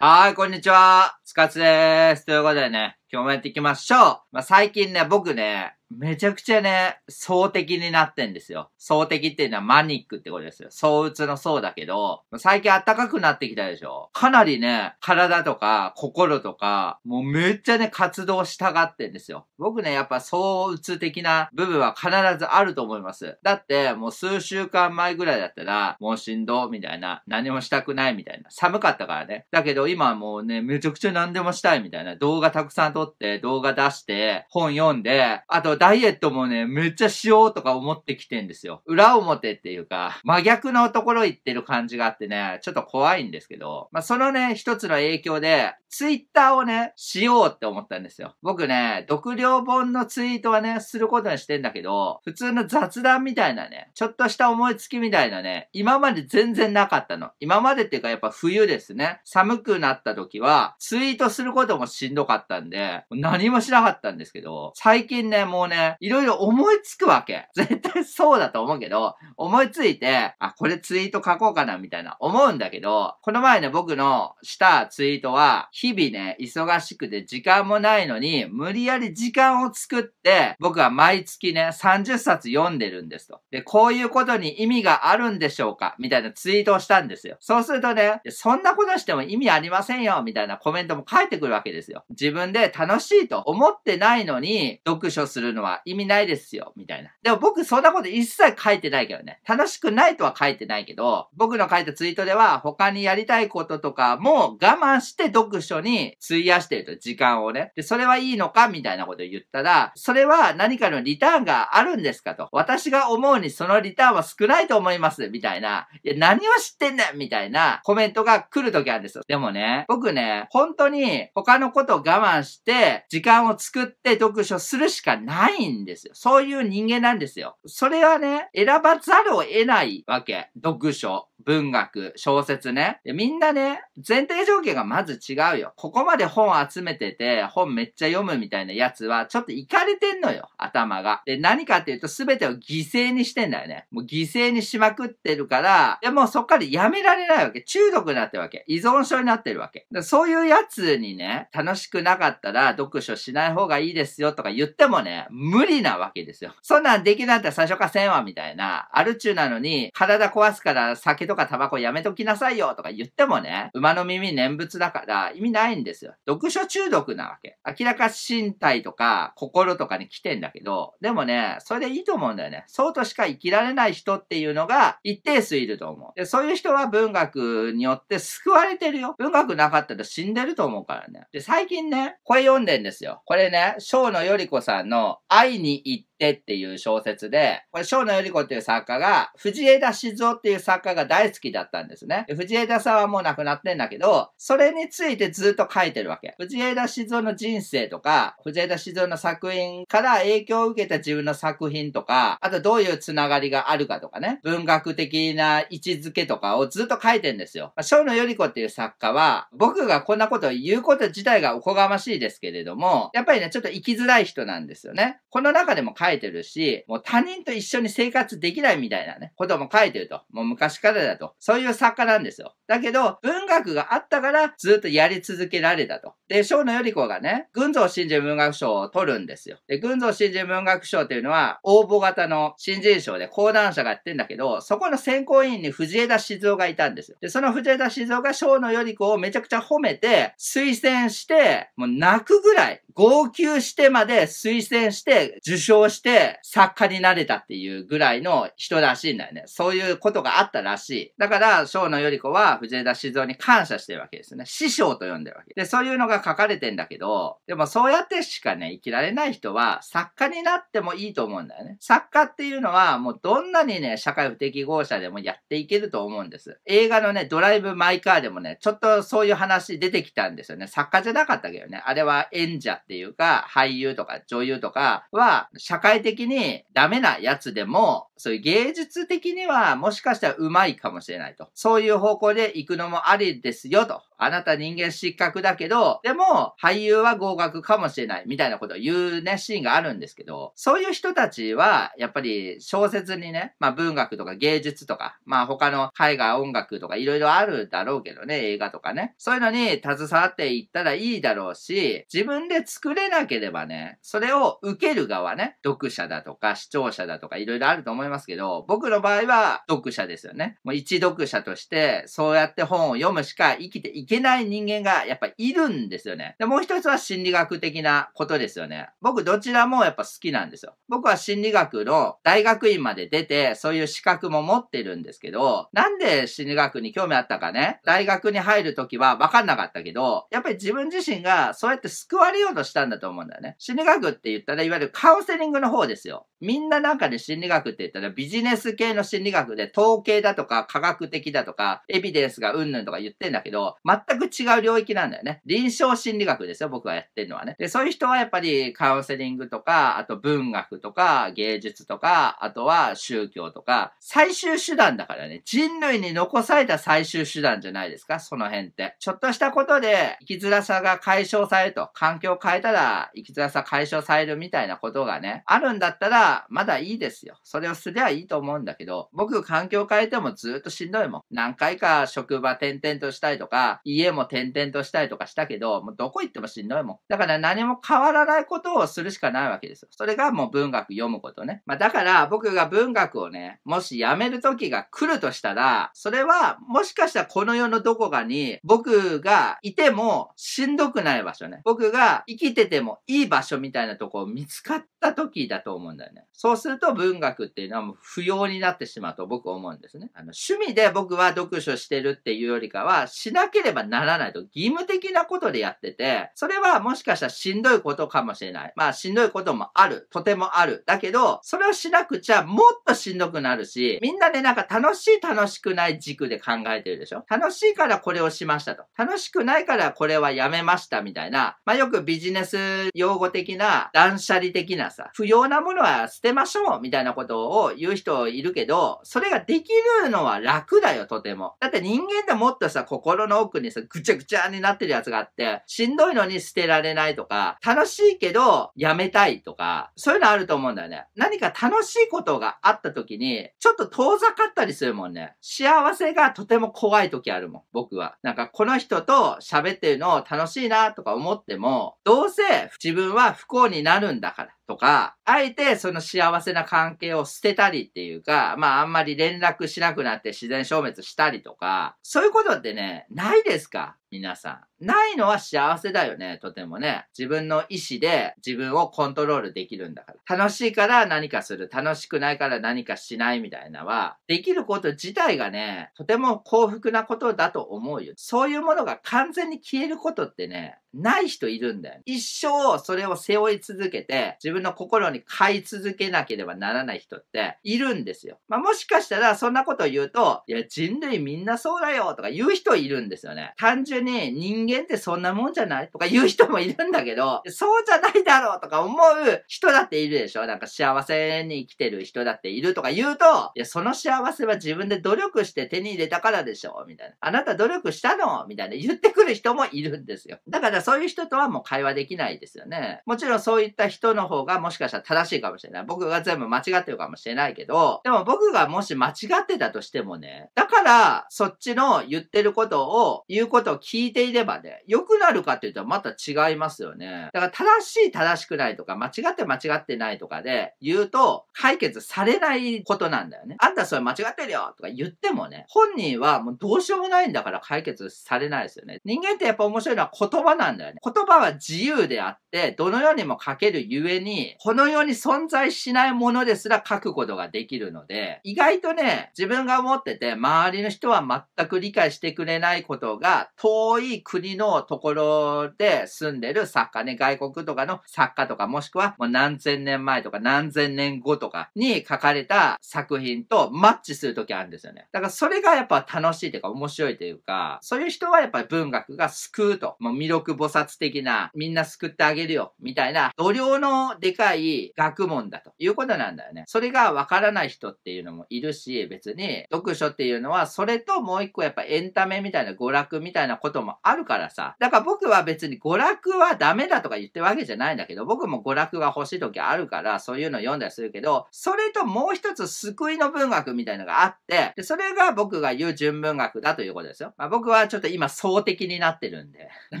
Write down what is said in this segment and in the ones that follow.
はい、こんにちは。つかつです。ということでね、今日もやっていきましょう。まあ、最近ね、僕ね、めちゃくちゃね、総的になってんですよ。総的っていうのはマニックってことですよ。総うつの層だけど、最近暖かくなってきたでしょかなりね、体とか心とか、もうめっちゃね、活動したがってんですよ。僕ね、やっぱ総うつ的な部分は必ずあると思います。だって、もう数週間前ぐらいだったら、もうしんど、みたいな、何もしたくないみたいな。寒かったからね。だけど今はもうね、めちゃくちゃ何でもしたいみたいな。動画たくさん撮って、動画出して、本読んで、あとダイエットもね、めっちゃしようとか思ってきてんですよ。裏表っていうか、真逆のところ行ってる感じがあってね、ちょっと怖いんですけど、まあ、そのね、一つの影響で、ツイッターをね、しようって思ったんですよ。僕ね、読量本のツイートはね、することにしてんだけど、普通の雑談みたいなね、ちょっとした思いつきみたいなね、今まで全然なかったの。今までっていうかやっぱ冬ですね。寒くなった時は、ツイートすることもしんどかったんで、何もしなかったんですけど、最近ね、もうね、いろいろ思いつくわけ。絶対そうだと思うけど、思いついて、あ、これツイート書こうかなみたいな思うんだけど、この前ね、僕のしたツイートは、日々ね、忙しくて時間もないのに、無理やり時間を作って、僕は毎月ね、30冊読んでるんですと。で、こういうことに意味があるんでしょうかみたいなツイートをしたんですよ。そうするとね、そんなことしても意味ありませんよみたいなコメントも返ってくるわけですよ。自分で楽しいと思ってないのに、読書するののは意味ないですよ、みたいな。でも僕そんなこと一切書いてないけどね。楽しくないとは書いてないけど、僕の書いたツイートでは他にやりたいこととかも我慢して読書に費やしてると、時間をね。で、それはいいのかみたいなことを言ったら、それは何かのリターンがあるんですかと。私が思うにそのリターンは少ないと思います、みたいな。いや、何を知ってんだよみたいなコメントが来る時あるんですよ。でもね、僕ね、本当に他のことを我慢して、時間を作って読書するしかないないんですよ。そういう人間なんですよ。それはね、選ばざるを得ないわけ。読書。文学、小説ね。みんなね、前提条件がまず違うよ。ここまで本集めてて、本めっちゃ読むみたいなやつは、ちょっといかれてんのよ、頭が。で、何かっていうと、すべてを犠牲にしてんだよね。もう犠牲にしまくってるから、でもうそっからやめられないわけ。中毒になってるわけ。依存症になってるわけ。そういうやつにね、楽しくなかったら読書しない方がいいですよとか言ってもね、無理なわけですよ。そんなんできなかったら最初からせんわみたいな。ある中なのに、体壊すから酒とかタバコやめときなさいよとか言ってもね、馬の耳念仏だから意味ないんですよ。読書中毒なわけ。明らか身体とか心とかに来てんだけど、でもね、それでいいと思うんだよね。そうとしか生きられない人っていうのが一定数いると思う。で、そういう人は文学によって救われてるよ。文学なかったら死んでると思うからね。で、最近ね、これ読んでんですよ。これね、小野より子さんの愛に行っってっていう小説で、これ、翔野由里子っていう作家が、藤枝静夫っていう作家が大好きだったんですね。藤枝さんはもう亡くなってんだけど、それについてずっと書いてるわけ。藤枝静夫の人生とか、藤枝静夫の作品から影響を受けた自分の作品とか、あとどういうつながりがあるかとかね、文学的な位置づけとかをずっと書いてんですよ。翔野由里子っていう作家は、僕がこんなことを言うこと自体がおこがましいですけれども、やっぱりね、ちょっと生きづらい人なんですよね。この中でも書書いてるし、もう他人と一緒に生活できないみたいなね、ことも書いてると。もう昔からだと。そういう作家なんですよ。だけど、文学があったからずっとやり続けられたと。で、小野り子がね、群像新人文学賞を取るんですよ。で、群像新人文学賞というのは、応募型の新人賞で講談社がやってんだけど、そこの選考委員に藤枝静雄がいたんですよ。で、その藤枝静雄が小野り子をめちゃくちゃ褒めて、推薦して、もう泣くぐらい、号泣してまで推薦して、受賞して、作家になれたっていうぐらいの人らしいんだよね。そういうことがあったらしい。だから、小野り子は藤枝静雄に感謝してるわけですね。師匠と呼んでるわけ。で、そういうのがが書かれてんだけど、でもそうやってしかね、生きられない人は作家になってもいいと思うんだよね。作家っていうのはもうどんなにね、社会不適合者でもやっていけると思うんです。映画のね、ドライブ・マイ・カーでもね、ちょっとそういう話出てきたんですよね。作家じゃなかったけどね。あれは演者っていうか、俳優とか女優とかは、社会的にダメなやつでも、そういう芸術的にはもしかしたらうまいかもしれないと。そういう方向で行くのもありですよと。あなた人間失格だけど、でも俳優は合格かもしれないみたいなことを言うね、シーンがあるんですけど、そういう人たちは、やっぱり小説にね、まあ文学とか芸術とか、まあ他の絵画音楽とかいろいろあるだろうけどね、映画とかね。そういうのに携わっていったらいいだろうし、自分で作れなければね、それを受ける側ね、読者だとか視聴者だとかいろいろあると思いますいますけど、僕の場合は読者ですよね。もう一読者として、そうやって本を読むしか生きていけない人間がやっぱいるんですよね。で、もう一つは心理学的なことですよね。僕どちらもやっぱ好きなんですよ。僕は心理学の大学院まで出て、そういう資格も持ってるんですけど、なんで心理学に興味あったかね、大学に入るときは分かんなかったけど、やっぱり自分自身がそうやって救われようとしたんだと思うんだよね。心理学って言ったら、いわゆるカウンセリングの方ですよ。みんななんかで心理学って言ったらたいビジネス系の心理学で統計だとか科学的だとかエビデンスがうんぬんとか言ってんだけど、全く違う領域なんだよね。臨床心理学ですよ、僕がやってるのはね。で、そういう人はやっぱりカウンセリングとか、あと文学とか芸術とか、あとは宗教とか、最終手段だからね、人類に残された最終手段じゃないですか、その辺って。ちょっとしたことで生きづらさが解消されると、環境を変えたら生きづらさ解消されるみたいなことがね、あるんだったら、まだいいですよ。それをすすりいいと思うんだけど、僕環境変えてもずっとしんどいもん。何回か職場転々としたりとか、家も転々としたりとかしたけど、もうどこ行ってもしんどいもん。だから何も変わらないことをするしかないわけですよ。それがもう文学読むことね。まあだから僕が文学をね、もしやめる時が来るとしたら、それはもしかしたらこの世のどこかに僕がいてもしんどくない場所ね。僕が生きててもいい場所みたいなとこを見つかった時だと思うんだよね。そうすると文学っていうのはのも不要になってしまうと僕は思うんですね。あの趣味で僕は読書してるっていうよりかは、しなければならないと義務的なことでやってて、それはもしかしたらしんどいことかもしれない。まあしんどいこともある。とてもある。だけど、それをしなくちゃもっとしんどくなるし、みんなでなんか楽しい楽しくない軸で考えてるでしょ楽しいからこれをしましたと。楽しくないからこれはやめましたみたいな、まあよくビジネス用語的な断捨離的なさ、不要なものは捨てましょうみたいなことを言う人いるけど、それができるのは楽だよ、とても。だって人間ってもっとさ、心の奥にさ、ぐちゃぐちゃになってるやつがあって、しんどいのに捨てられないとか、楽しいけどやめたいとか、そういうのあると思うんだよね。何か楽しいことがあった時に、ちょっと遠ざかったりするもんね。幸せがとても怖い時あるもん、僕は。なんかこの人と喋ってるのを楽しいなとか思っても、どうせ自分は不幸になるんだから。とか、あえてその幸せな関係を捨てたりっていうか、まああんまり連絡しなくなって自然消滅したりとか、そういうことってね、ないですか皆さん。ないのは幸せだよね、とてもね。自分の意思で自分をコントロールできるんだから。楽しいから何かする。楽しくないから何かしないみたいなは、できること自体がね、とても幸福なことだと思うよ。そういうものが完全に消えることってね、ない人いるんだよ。一生それを背負い続けて、自分の心に飼い続けなければならない人っているんですよ。まあ、もしかしたらそんなことを言うと、いや、人類みんなそうだよとか言う人いるんですよね。単純中に人間ってそんなもんじゃないとか言う人もいるんだけど、そうじゃないだろうとか思う人だっているでしょなんか幸せに生きてる人だっているとか言うと、いや、その幸せは自分で努力して手に入れたからでしょみたいな。あなた努力したのみたいな言ってくる人もいるんですよ。だからそういう人とはもう会話できないですよね。もちろんそういった人の方がもしかしたら正しいかもしれない。僕が全部間違ってるかもしれないけど、でも僕がもし間違ってたとしてもね、だからそっちの言ってることを、言うことを聞いていればね、良くなるかっていうとまた違いますよね。だから正しい正しくないとか、間違って間違ってないとかで言うと、解決されないことなんだよね。あんたそれ間違ってるよとか言ってもね、本人はもうどうしようもないんだから解決されないですよね。人間ってやっぱ面白いのは言葉なんだよね。言葉は自由であって、どのようにも書けるゆえに、この世に存在しないものですら書くことができるので、意外とね、自分が思ってて、周りの人は全く理解してくれないことが、当遠い国のところで住んでる作家ね、外国とかの作家とか、もしくはもう何千年前とか何千年後とかに書かれた作品とマッチするときあるんですよね。だからそれがやっぱ楽しいというか面白いというか、そういう人はやっぱり文学が救うと、もう魅力菩薩的な、みんな救ってあげるよ、みたいな、度量のでかい学問だということなんだよね。それがわからない人っていうのもいるし、別に読書っていうのはそれともう一個やっぱエンタメみたいな娯楽みたいなことこともあるからさ。だから僕は別に娯楽はダメだとか言ってるわけじゃないんだけど、僕も娯楽が欲しい時あるから、そういうの読んだりするけど、それともう一つ救いの文学みたいのがあって、でそれが僕が言う純文学だということですよ。まあ、僕はちょっと今総的になってるんで、な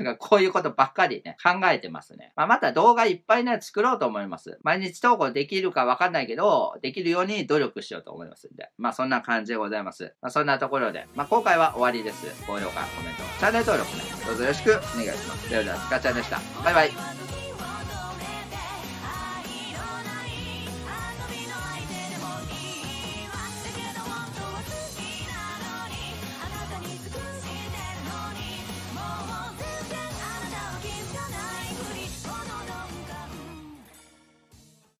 んかこういうことばっかりね、考えてますね。まあ、また動画いっぱいね、作ろうと思います。毎日投稿できるかわかんないけど、できるように努力しようと思いますんで。まあそんな感じでございます。まあ、そんなところで、まあ今回は終わりです。高評価、コメント、チャ内登録ね、どうぞよろしくお願いします。ではでは、スカちゃんでした。バイバイ。